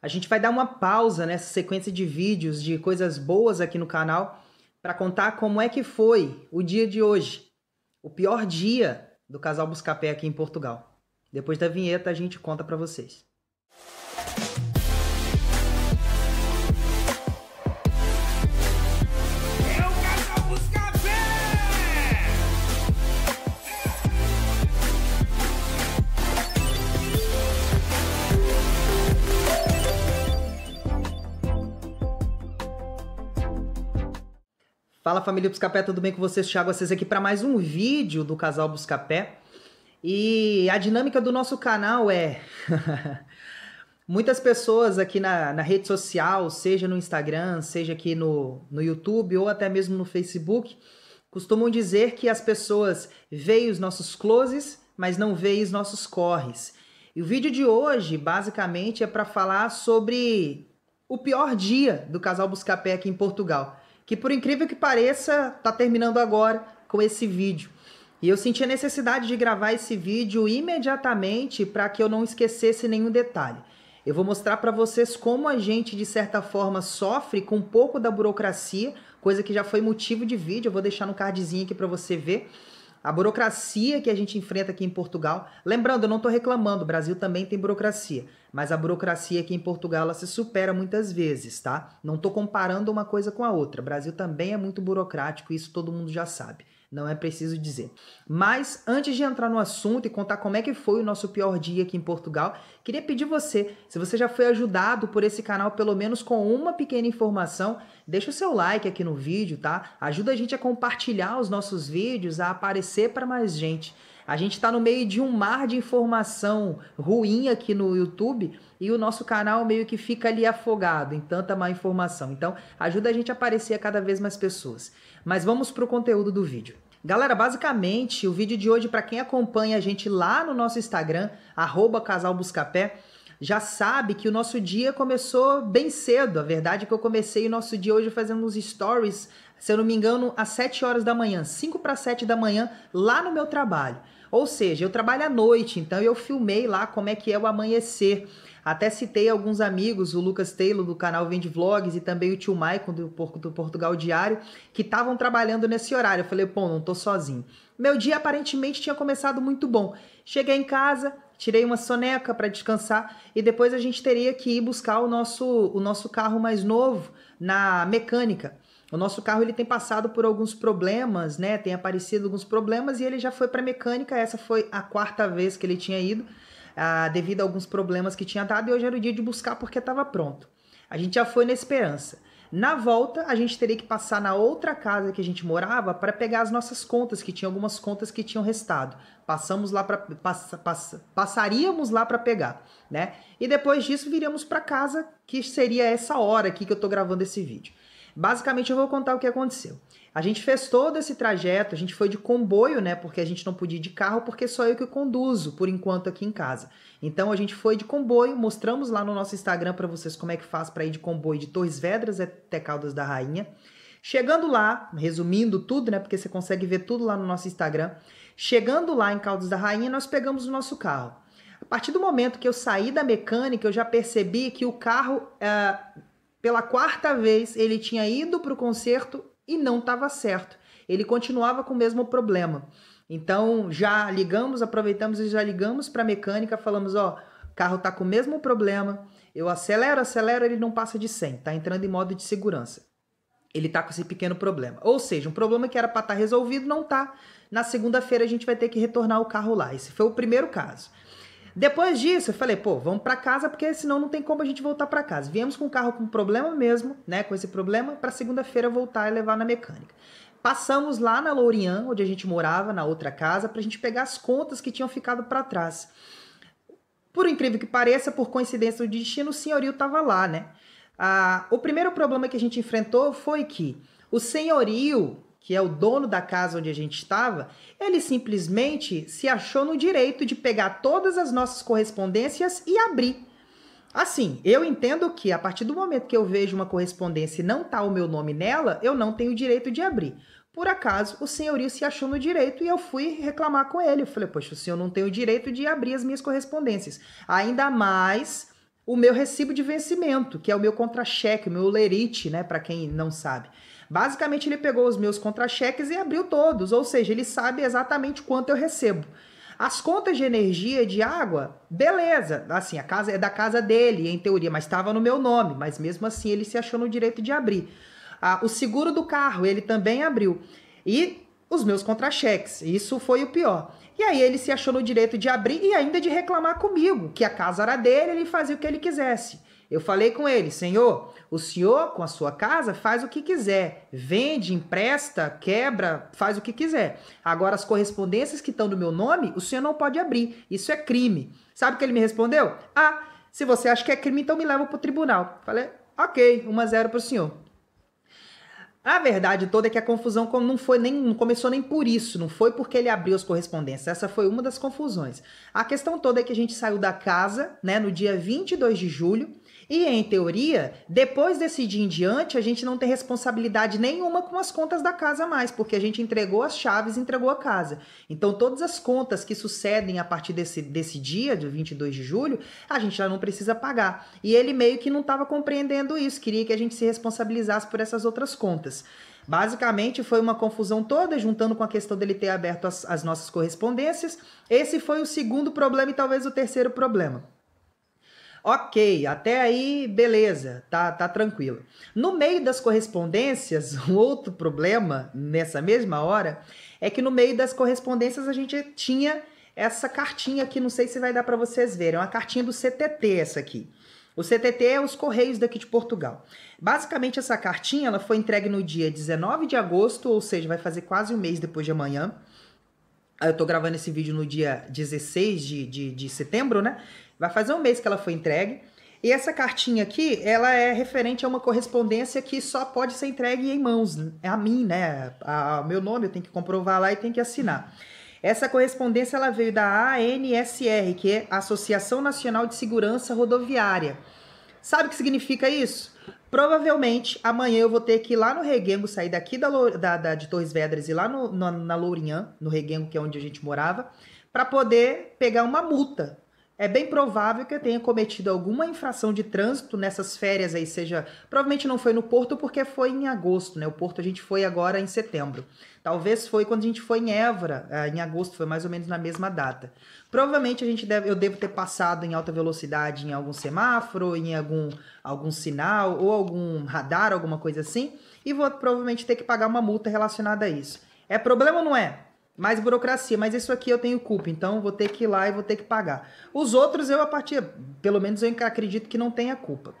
A gente vai dar uma pausa nessa sequência de vídeos de coisas boas aqui no canal para contar como é que foi o dia de hoje, o pior dia do casal Buscapé aqui em Portugal. Depois da vinheta a gente conta para vocês. Fala família Buscapé, tudo bem com vocês? Thiago vocês aqui para mais um vídeo do casal Buscapé. E a dinâmica do nosso canal é muitas pessoas aqui na, na, rede social, seja no Instagram, seja aqui no, no YouTube ou até mesmo no Facebook, costumam dizer que as pessoas veem os nossos closes, mas não veem os nossos corres. E o vídeo de hoje, basicamente, é para falar sobre o pior dia do casal Buscapé aqui em Portugal que por incrível que pareça, tá terminando agora com esse vídeo. E eu senti a necessidade de gravar esse vídeo imediatamente para que eu não esquecesse nenhum detalhe. Eu vou mostrar para vocês como a gente, de certa forma, sofre com um pouco da burocracia, coisa que já foi motivo de vídeo, eu vou deixar no cardzinho aqui para você ver. A burocracia que a gente enfrenta aqui em Portugal, lembrando, eu não estou reclamando, o Brasil também tem burocracia, mas a burocracia aqui em Portugal ela se supera muitas vezes, tá? Não estou comparando uma coisa com a outra. O Brasil também é muito burocrático, isso todo mundo já sabe não é preciso dizer. Mas antes de entrar no assunto e contar como é que foi o nosso pior dia aqui em Portugal, queria pedir você, se você já foi ajudado por esse canal pelo menos com uma pequena informação, deixa o seu like aqui no vídeo, tá? Ajuda a gente a compartilhar os nossos vídeos, a aparecer para mais gente. A gente está no meio de um mar de informação ruim aqui no YouTube e o nosso canal meio que fica ali afogado em tanta má informação. Então, ajuda a gente a aparecer a cada vez mais pessoas. Mas vamos para o conteúdo do vídeo. Galera, basicamente, o vídeo de hoje, para quem acompanha a gente lá no nosso Instagram, casalbuscapé, já sabe que o nosso dia começou bem cedo. A verdade é que eu comecei o nosso dia hoje fazendo uns stories, se eu não me engano, às 7 horas da manhã, 5 para 7 da manhã, lá no meu trabalho. Ou seja, eu trabalho à noite, então eu filmei lá como é que é o amanhecer. Até citei alguns amigos, o Lucas Taylor do canal Vende Vlogs e também o tio Maicon do, do Portugal Diário, que estavam trabalhando nesse horário. Eu falei, pô, não tô sozinho. Meu dia aparentemente tinha começado muito bom. Cheguei em casa, tirei uma soneca para descansar e depois a gente teria que ir buscar o nosso, o nosso carro mais novo na mecânica. O nosso carro ele tem passado por alguns problemas, né? Tem aparecido alguns problemas e ele já foi para mecânica. Essa foi a quarta vez que ele tinha ido, ah, devido a alguns problemas que tinha dado. E hoje era o dia de buscar porque estava pronto. A gente já foi na esperança. Na volta, a gente teria que passar na outra casa que a gente morava para pegar as nossas contas, que tinha algumas contas que tinham restado. Passamos lá para pass, pass, passaríamos lá para pegar, né? E depois disso viríamos para casa, que seria essa hora aqui que eu estou gravando esse vídeo. Basicamente, eu vou contar o que aconteceu. A gente fez todo esse trajeto, a gente foi de comboio, né? Porque a gente não podia ir de carro, porque só eu que conduzo por enquanto aqui em casa. Então a gente foi de comboio, mostramos lá no nosso Instagram para vocês como é que faz para ir de comboio de Torres Vedras até Caldas da Rainha. Chegando lá, resumindo tudo, né? Porque você consegue ver tudo lá no nosso Instagram. Chegando lá em Caldas da Rainha, nós pegamos o nosso carro. A partir do momento que eu saí da mecânica, eu já percebi que o carro uh, pela quarta vez, ele tinha ido para o concerto e não estava certo. Ele continuava com o mesmo problema. Então, já ligamos, aproveitamos e já ligamos para a mecânica, falamos, ó, o carro está com o mesmo problema, eu acelero, acelero, ele não passa de 100, Está entrando em modo de segurança. Ele está com esse pequeno problema. Ou seja, um problema que era para estar tá resolvido não está. Na segunda-feira a gente vai ter que retornar o carro lá. Esse foi o primeiro caso. Depois disso, eu falei, pô, vamos para casa, porque senão não tem como a gente voltar para casa. Viemos com o carro com problema mesmo, né? Com esse problema, para segunda-feira voltar e levar na mecânica. Passamos lá na Lourian, onde a gente morava, na outra casa, para a gente pegar as contas que tinham ficado para trás. Por incrível que pareça, por coincidência do destino, o senhorio estava lá, né? Ah, o primeiro problema que a gente enfrentou foi que o senhorio que é o dono da casa onde a gente estava, ele simplesmente se achou no direito de pegar todas as nossas correspondências e abrir. Assim, eu entendo que a partir do momento que eu vejo uma correspondência e não tá o meu nome nela, eu não tenho o direito de abrir. Por acaso, o senhorio se achou no direito e eu fui reclamar com ele. Eu falei, poxa, o senhor não tem o direito de abrir as minhas correspondências. Ainda mais o meu recibo de vencimento, que é o meu contra-cheque, o meu lerite, né, para quem não sabe. Basicamente, ele pegou os meus contra-cheques e abriu todos, ou seja, ele sabe exatamente quanto eu recebo. As contas de energia e de água, beleza. Assim, a casa é da casa dele, em teoria, mas estava no meu nome. Mas mesmo assim, ele se achou no direito de abrir. Ah, o seguro do carro, ele também abriu. E os meus contra-cheques. Isso foi o pior. E aí ele se achou no direito de abrir e ainda de reclamar comigo, que a casa era dele, ele fazia o que ele quisesse. Eu falei com ele: Senhor, o senhor com a sua casa faz o que quiser, vende, empresta, quebra, faz o que quiser. Agora, as correspondências que estão do meu nome, o senhor não pode abrir. Isso é crime. Sabe o que ele me respondeu? Ah, se você acha que é crime, então me leva para o tribunal. Falei: Ok, uma zero para o senhor. A verdade toda é que a confusão não foi nem não começou nem por isso, não foi porque ele abriu as correspondências. Essa foi uma das confusões. A questão toda é que a gente saiu da casa, né, no dia 22 de julho. E em teoria, depois desse dia em diante, a gente não tem responsabilidade nenhuma com as contas da casa mais, porque a gente entregou as chaves, entregou a casa. Então, todas as contas que sucedem a partir desse, desse dia, de 22 de julho, a gente já não precisa pagar. E ele meio que não estava compreendendo isso, queria que a gente se responsabilizasse por essas outras contas. Basicamente, foi uma confusão toda, juntando com a questão dele ter aberto as, as nossas correspondências. Esse foi o segundo problema e talvez o terceiro problema. Ok, até aí, beleza, tá, tá tranquilo. No meio das correspondências, um outro problema nessa mesma hora é que no meio das correspondências a gente tinha essa cartinha aqui, não sei se vai dar para vocês verem, é uma cartinha do CTT essa aqui. O CTT é os Correios daqui de Portugal. Basicamente, essa cartinha ela foi entregue no dia 19 de agosto, ou seja, vai fazer quase um mês depois de amanhã. Eu tô gravando esse vídeo no dia 16 de, de, de setembro, né? Vai fazer um mês que ela foi entregue. E essa cartinha aqui, ela é referente a uma correspondência que só pode ser entregue em mãos, né? a mim, né? O meu nome, eu tenho que comprovar lá e tenho que assinar. Essa correspondência ela veio da ANSR, que é Associação Nacional de Segurança Rodoviária. Sabe o que significa isso? Provavelmente amanhã eu vou ter que ir lá no Reguengo, sair daqui da, da, da de Torres Vedras e lá no, na Lourinhã, no Reguengo, que é onde a gente morava, para poder pegar uma multa é bem provável que eu tenha cometido alguma infração de trânsito nessas férias aí, seja, provavelmente não foi no Porto porque foi em agosto, né? O Porto a gente foi agora em setembro. Talvez foi quando a gente foi em Évora, eh, em agosto, foi mais ou menos na mesma data. Provavelmente a gente deve, eu devo ter passado em alta velocidade em algum semáforo, em algum algum sinal ou algum radar, alguma coisa assim, e vou provavelmente ter que pagar uma multa relacionada a isso. É problema ou não é? mais burocracia, mas isso aqui eu tenho culpa, então vou ter que ir lá e vou ter que pagar. Os outros eu a partir, pelo menos eu acredito que não tenha culpa.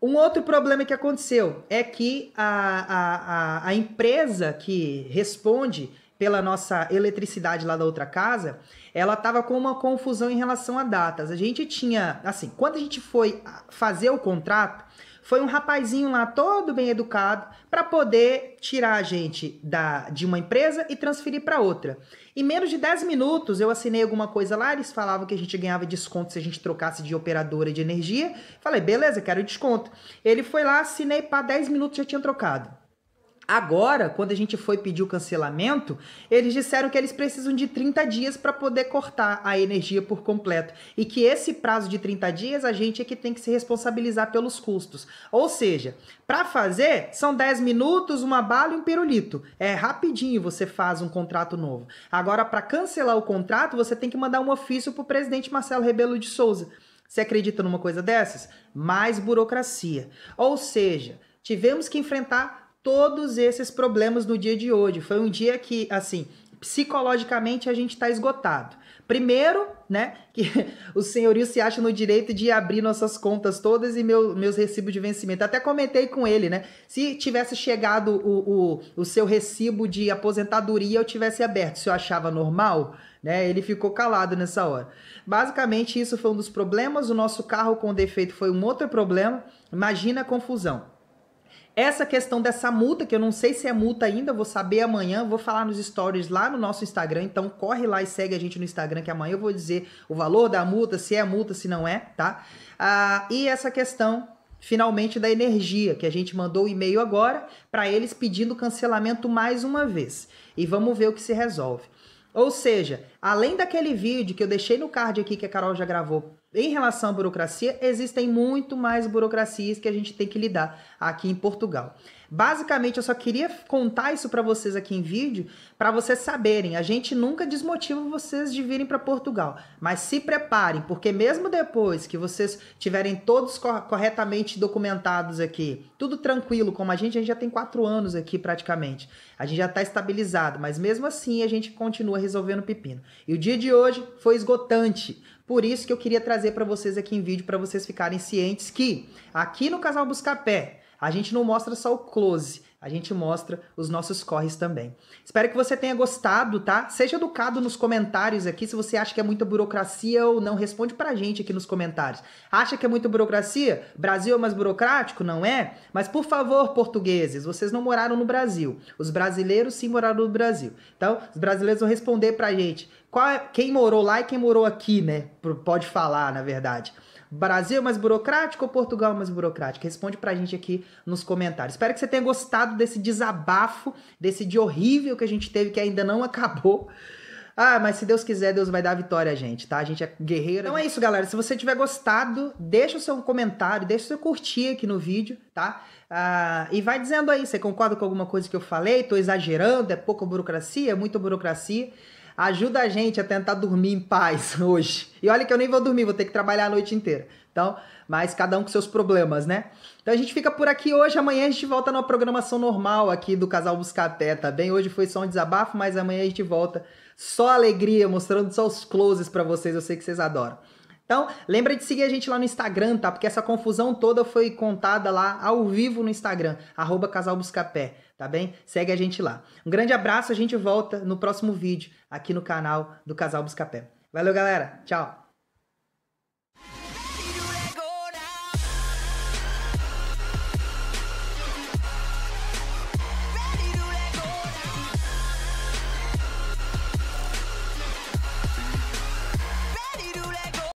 Um outro problema que aconteceu é que a, a, a, a empresa que responde pela nossa eletricidade lá da outra casa, ela estava com uma confusão em relação a datas. A gente tinha, assim, quando a gente foi fazer o contrato, foi um rapazinho lá todo bem educado para poder tirar a gente da, de uma empresa e transferir para outra. Em menos de 10 minutos eu assinei alguma coisa lá, eles falavam que a gente ganhava desconto se a gente trocasse de operadora de energia. Falei, beleza, quero desconto. Ele foi lá, assinei, para 10 minutos já tinha trocado. Agora, quando a gente foi pedir o cancelamento, eles disseram que eles precisam de 30 dias para poder cortar a energia por completo e que esse prazo de 30 dias a gente é que tem que se responsabilizar pelos custos. Ou seja, para fazer são 10 minutos, uma bala e um pirulito. É rapidinho você faz um contrato novo. Agora, para cancelar o contrato, você tem que mandar um ofício para o presidente Marcelo Rebelo de Souza. Você acredita numa coisa dessas? Mais burocracia. Ou seja, tivemos que enfrentar todos esses problemas no dia de hoje. Foi um dia que, assim, psicologicamente a gente está esgotado. Primeiro, né, que o senhorio se acha no direito de abrir nossas contas todas e meu, meus recibos de vencimento. Até comentei com ele, né? Se tivesse chegado o, o, o seu recibo de aposentadoria, eu tivesse aberto. Se eu achava normal, né? Ele ficou calado nessa hora. Basicamente, isso foi um dos problemas. O nosso carro com defeito foi um outro problema. Imagina a confusão. Essa questão dessa multa, que eu não sei se é multa ainda, vou saber amanhã, vou falar nos stories lá no nosso Instagram, então corre lá e segue a gente no Instagram, que amanhã eu vou dizer o valor da multa, se é multa, se não é, tá? Ah, e essa questão finalmente da energia, que a gente mandou o e-mail agora para eles pedindo cancelamento mais uma vez. E vamos ver o que se resolve. Ou seja, Além daquele vídeo que eu deixei no card aqui que a Carol já gravou em relação à burocracia, existem muito mais burocracias que a gente tem que lidar aqui em Portugal. Basicamente, eu só queria contar isso para vocês aqui em vídeo, para vocês saberem. A gente nunca desmotiva vocês de virem para Portugal, mas se preparem, porque mesmo depois que vocês tiverem todos corretamente documentados aqui, tudo tranquilo, como a gente, a gente já tem quatro anos aqui praticamente, a gente já está estabilizado, mas mesmo assim a gente continua resolvendo pepino. E o dia de hoje foi esgotante. Por isso que eu queria trazer para vocês aqui em vídeo para vocês ficarem cientes que aqui no Casal Buscapé a gente não mostra só o close, a gente mostra os nossos corres também. Espero que você tenha gostado, tá? Seja educado nos comentários aqui se você acha que é muita burocracia ou não. Responde pra gente aqui nos comentários. Acha que é muita burocracia? Brasil é mais burocrático? Não é? Mas por favor, portugueses, vocês não moraram no Brasil. Os brasileiros sim moraram no Brasil. Então, os brasileiros vão responder pra gente. Qual, é, quem morou lá e quem morou aqui, né? Pode falar, na verdade. Brasil é mais burocrático ou Portugal é mais burocrático? Responde pra gente aqui nos comentários. Espero que você tenha gostado desse desabafo, desse dia horrível que a gente teve, que ainda não acabou. Ah, mas se Deus quiser, Deus vai dar a vitória a gente, tá? A gente é guerreiro. Então é isso, galera. Se você tiver gostado, deixa o seu comentário, deixa o seu curtir aqui no vídeo, tá? Ah, e vai dizendo aí, você concorda com alguma coisa que eu falei? Tô exagerando? É pouca burocracia? É muita burocracia? Ajuda a gente a tentar dormir em paz hoje. E olha que eu nem vou dormir, vou ter que trabalhar a noite inteira. Então, mas cada um com seus problemas, né? Então a gente fica por aqui hoje. Amanhã a gente volta na programação normal aqui do Casal Buscapé, tá bem? Hoje foi só um desabafo, mas amanhã a gente volta só alegria, mostrando só os closes para vocês. Eu sei que vocês adoram. Então, lembra de seguir a gente lá no Instagram, tá? Porque essa confusão toda foi contada lá ao vivo no Instagram, arroba Casal Buscapé tá bem? Segue a gente lá. Um grande abraço, a gente volta no próximo vídeo aqui no canal do Casal Buscapé. Valeu, galera. Tchau.